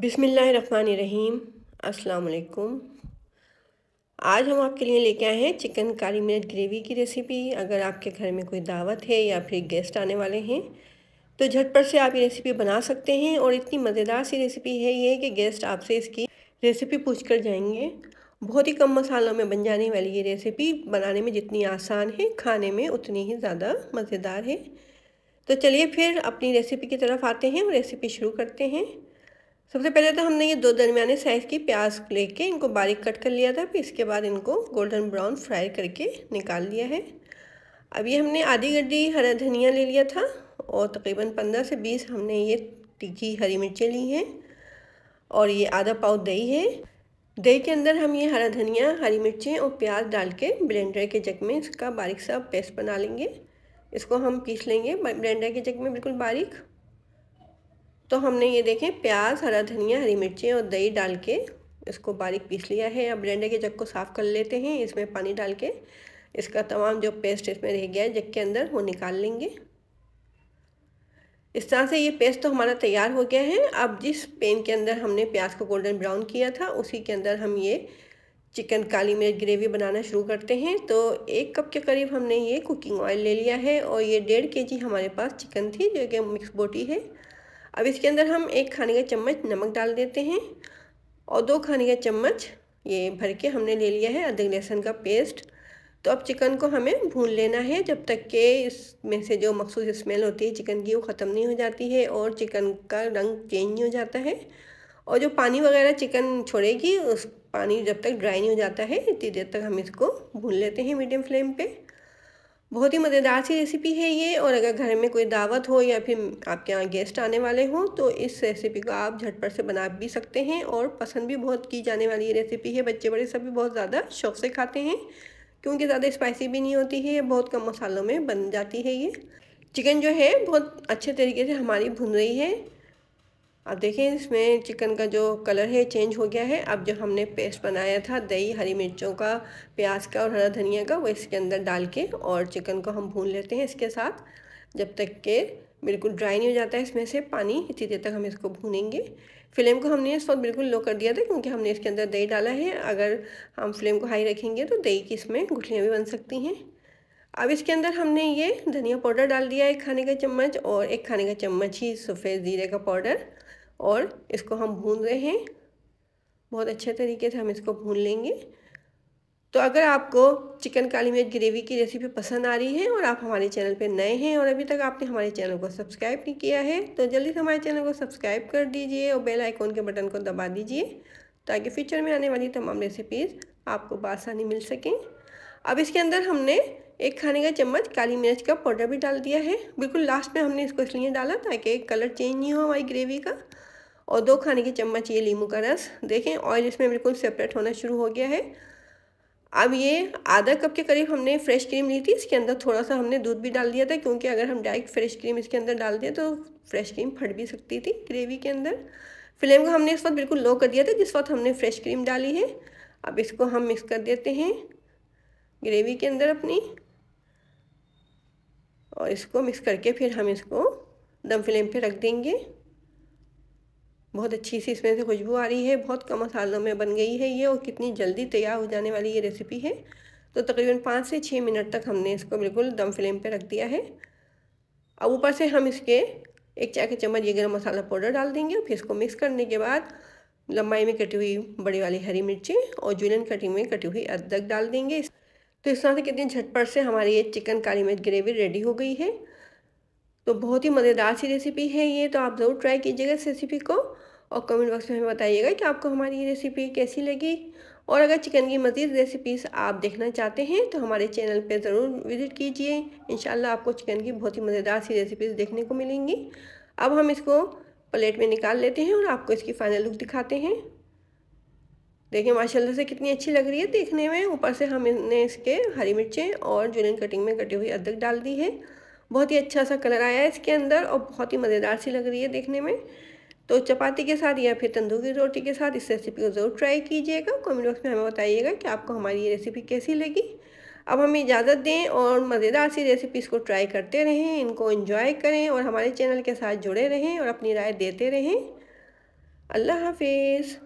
बिसमीम् अल्लाम आज हम आपके लिए लेके आए हैं चिकन काली मिर्च ग्रेवी की रेसिपी अगर आपके घर में कोई दावत है या फिर गेस्ट आने वाले हैं तो झटपट से आप ये रेसिपी बना सकते हैं और इतनी मज़ेदार सी रेसिपी है ये कि गेस्ट आपसे इसकी रेसिपी पूछ कर जाएंगे बहुत ही कम मसालों में बन जाने वाली ये रेसिपी बनाने में जितनी आसान है खाने में उतनी ही ज़्यादा मज़ेदार है तो चलिए फिर अपनी रेसिपी की तरफ आते हैं और रेसिपी शुरू करते हैं सबसे पहले तो हमने ये दो दरमियाने साइज़ की प्याज लेके इनको बारीक कट कर लिया था फिर इसके बाद इनको गोल्डन ब्राउन फ्राई करके निकाल लिया है अब ये हमने आधी गड्डी हरा धनिया ले लिया था और तकरीबन पंद्रह से बीस हमने ये तीखी हरी मिर्चें ली हैं और ये आधा पाव दही है दही के अंदर हम ये हरा धनिया हरी मिर्चें और प्याज डाल के ब्लेंडर के जग में इसका बारीक सा पेस्ट बना लेंगे इसको हम पीस लेंगे ब्लेंडर के जग में बिल्कुल बारीक तो हमने ये देखें प्याज हरा धनिया हरी मिर्ची और दही डाल के इसको बारीक पीस लिया है अब ब्लेंडर के जग को साफ़ कर लेते हैं इसमें पानी डाल के इसका तमाम जो पेस्ट इसमें रह गया है जग के अंदर वो निकाल लेंगे इस तरह से ये पेस्ट तो हमारा तैयार हो गया है अब जिस पेन के अंदर हमने प्याज को गोल्डन ब्राउन किया था उसी के अंदर हम ये चिकन काली मिर्च ग्रेवी बनाना शुरू करते हैं तो एक कप के करीब हमने ये कुकिंग ऑयल ले लिया है और ये डेढ़ के जी हमारे पास चिकन थी जो कि मिक्स बोटी है अब इसके अंदर हम एक खाने का चम्मच नमक डाल देते हैं और दो खाने का चम्मच ये भर के हमने ले लिया है अदरक लहसुन का पेस्ट तो अब चिकन को हमें भून लेना है जब तक के इसमें से जो मखसूस स्मेल होती है चिकन की वो ख़त्म नहीं हो जाती है और चिकन का रंग चेंज नहीं हो जाता है और जो पानी वगैरह चिकन छोड़ेगी उस पानी जब तक ड्राई नहीं हो जाता है इतनी देर तक हम इसको भून लेते हैं मीडियम फ्लेम पर बहुत ही मज़ेदार सी रेसिपी है ये और अगर घर में कोई दावत हो या फिर आपके यहाँ गेस्ट आने वाले हों तो इस रेसिपी को आप झटपट से बना भी सकते हैं और पसंद भी बहुत की जाने वाली ये रेसिपी है बच्चे बड़े सब भी बहुत ज़्यादा शौक से खाते हैं क्योंकि ज़्यादा स्पाइसी भी नहीं होती है बहुत कम मसालों में बन जाती है ये चिकन जो है बहुत अच्छे तरीके से हमारी भुन रही है आप देखें इसमें चिकन का जो कलर है चेंज हो गया है अब जो हमने पेस्ट बनाया था दही हरी मिर्चों का प्याज का और हरा धनिया का वो इसके अंदर डाल के और चिकन को हम भून लेते हैं इसके साथ जब तक के बिल्कुल ड्राई नहीं हो जाता है इसमें से पानी इतनी देर तक हम इसको भूनेंगे फ्लेम को हमने इस वक्त बिल्कुल लो कर दिया था क्योंकि हमने इसके अंदर दही डाला है अगर हम फ्लेम को हाई रखेंगे तो दही की इसमें गुठलियाँ भी बन सकती हैं अब इसके अंदर हमने ये धनिया पाउडर डाल दिया एक खाने का चम्मच और एक खाने का चम्मच ही सफ़ेद ज़ीरे का पाउडर और इसको हम भून रहे हैं बहुत अच्छे तरीके से हम इसको भून लेंगे तो अगर आपको चिकन काली मिर्च ग्रेवी की रेसिपी पसंद आ रही है और आप हमारे चैनल पर नए हैं और अभी तक आपने हमारे चैनल को सब्सक्राइब नहीं किया है तो जल्दी से हमारे चैनल को सब्सक्राइब कर दीजिए और बेल आइकॉन के बटन को दबा दीजिए ताकि फ्यूचर में आने वाली तमाम रेसिपीज़ आपको बासानी मिल सकें अब इसके अंदर हमने एक खाने का चम्मच काली मिर्च का पाउडर भी डाल दिया है बिल्कुल लास्ट में हमने इसको इसलिए डाला ताकि कलर चेंज नहीं हो हमारी ग्रेवी का और दो खाने के चम्मच ये लीमू का रस देखें ऑयल इसमें बिल्कुल सेपरेट होना शुरू हो गया है अब ये आधा कप के करीब हमने फ्रेश क्रीम ली थी इसके अंदर थोड़ा सा हमने दूध भी डाल दिया था क्योंकि अगर हम डायरेक्ट फ्रेश क्रीम इसके अंदर डाल दें तो फ्रेश क्रीम फट भी सकती थी ग्रेवी के अंदर फ्लेम को हमने इस वक्त बिल्कुल लो कर दिया था जिस वक्त हमने फ्रेश क्रीम डाली है अब इसको हम मिक्स कर देते हैं ग्रेवी के अंदर अपनी और इसको मिक्स करके फिर हम इसको दम फ्लेम पे रख देंगे बहुत अच्छी सी इसमें से खुशबू आ रही है बहुत कम मसालों में बन गई है ये और कितनी जल्दी तैयार हो जाने वाली ये रेसिपी है तो तकरीबन पाँच से छः मिनट तक हमने इसको बिल्कुल दम फ्लेम पे रख दिया है अब ऊपर से हम इसके एक चाय के चम्मच ये गर्म मसाला पाउडर डाल देंगे और फिर इसको मिक्स करने के बाद लंबाई में कटी हुई बड़ी वाली हरी मिर्ची और जुलन कटी में कटी हुई अदरक डाल देंगे तो इस तरह से कितनी झटपट से हमारी ये चिकन काली मिर्च ग्रेवी रेडी हो गई है तो बहुत ही मज़ेदार सी रेसिपी है ये तो आप ज़रूर ट्राई कीजिएगा इस रेसिपी को और कमेंट बॉक्स में हमें बताइएगा कि आपको हमारी ये रेसिपी कैसी लगी और अगर चिकन की मज़ीद रेसिपीज़ आप देखना चाहते हैं तो हमारे चैनल पर ज़रूर विज़िट कीजिए इन आपको चिकन की बहुत ही मज़ेदार सी रेसिपीज़ देखने को मिलेंगी अब हम इसको प्लेट में निकाल लेते हैं और आपको इसकी फ़ाइनल लुक दिखाते हैं देखिए माशाल्लाह से कितनी अच्छी लग रही है देखने में ऊपर से हमने इसके हरी मिर्चें और जुलियन कटिंग में कटी हुई अदरक डाल दी है बहुत ही अच्छा सा कलर आया है इसके अंदर और बहुत ही मज़ेदार सी लग रही है देखने में तो चपाती के साथ या फिर तंदूरी रोटी के साथ इस रेसिपी को ज़रूर ट्राई कीजिएगा कॉमेंट बॉक्स में हमें बताइएगा कि आपको हमारी ये रेसिपी कैसी लगी अब हमें इजाज़त दें और मज़ेदार सी रेसिपीज़ को ट्राई करते रहें इनको इन्जॉय करें और हमारे चैनल के साथ जुड़े रहें और अपनी राय देते रहें अल्लाह हाफिज़